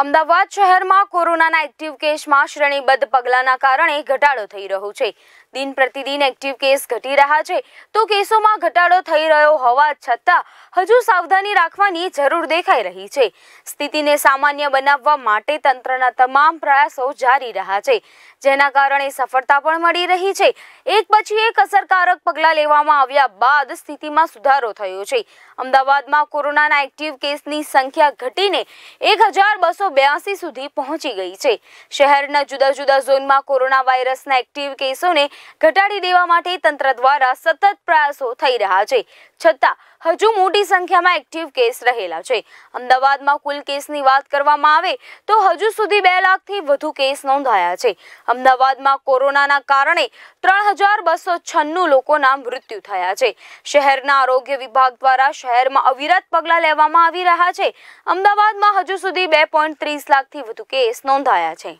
અમદાવાદ શહેરમાં કોરોનાના એક્ટિવ કેસમાં શ્રેણીબદ્ધ પગલાંના કારણે ઘટાડો થઈ રહ્યો છે દિન પ્રતિદિન એક્ટિવ કેસ ઘટી રહ્યા છે તો કેસોમાં ઘટાડો થઈ રહ્યો હોવા છતાં હજુ સાવધાની રાખવાની જરૂર દેખાઈ રહી છે સ્થિતિને સામાન્ય બનાવવા માટે તંત્રના તમામ પ્રયાસો જારી રહ્યા છે જેના કારણે સફળતા પણ મળી રહી છે એક પછી એક અસરકારક પગલાં લેવામાં આવ્યા બાદ સ્થિતિમાં સુધારો થયો છે અમદાવાદમાં કોરોનાના એક્ટિવ કેસની સંખ્યા ઘટીને એક હજાર બસો ત્રણસો બ્યાસી સુધી પહોંચી ગઈ છે શહેરના જુદા જુદા ઝોનમાં કોરોના વાયરસના એક્ટિવ કેસોને ઘટાડી દેવા માટે તંત્ર દ્વારા સતત પ્રયાસો થઈ રહ્યા છે છતાં હજુ મોટી સંખ્યામાં એક્ટિવ કેસ રહેલા છે અમદાવાદમાં કુલ કેસની વાત કરવામાં આવે તો હજુ સુધી બે લાખથી વધુ કેસ નોંધાયા છે અમદાવાદમાં કોરોનાના કારણે ત્રણ હજાર બસો છન્નું લોકોના મૃત્યુ થયા છે શહેરના આરોગ્ય વિભાગ દ્વારા શહેરમાં અવિરત પગલાં લેવામાં આવી રહ્યા છે અમદાવાદમાં હજુ સુધી બે પોઈન્ટ ત્રીસ લાખથી વધુ કેસ નોંધાયા છે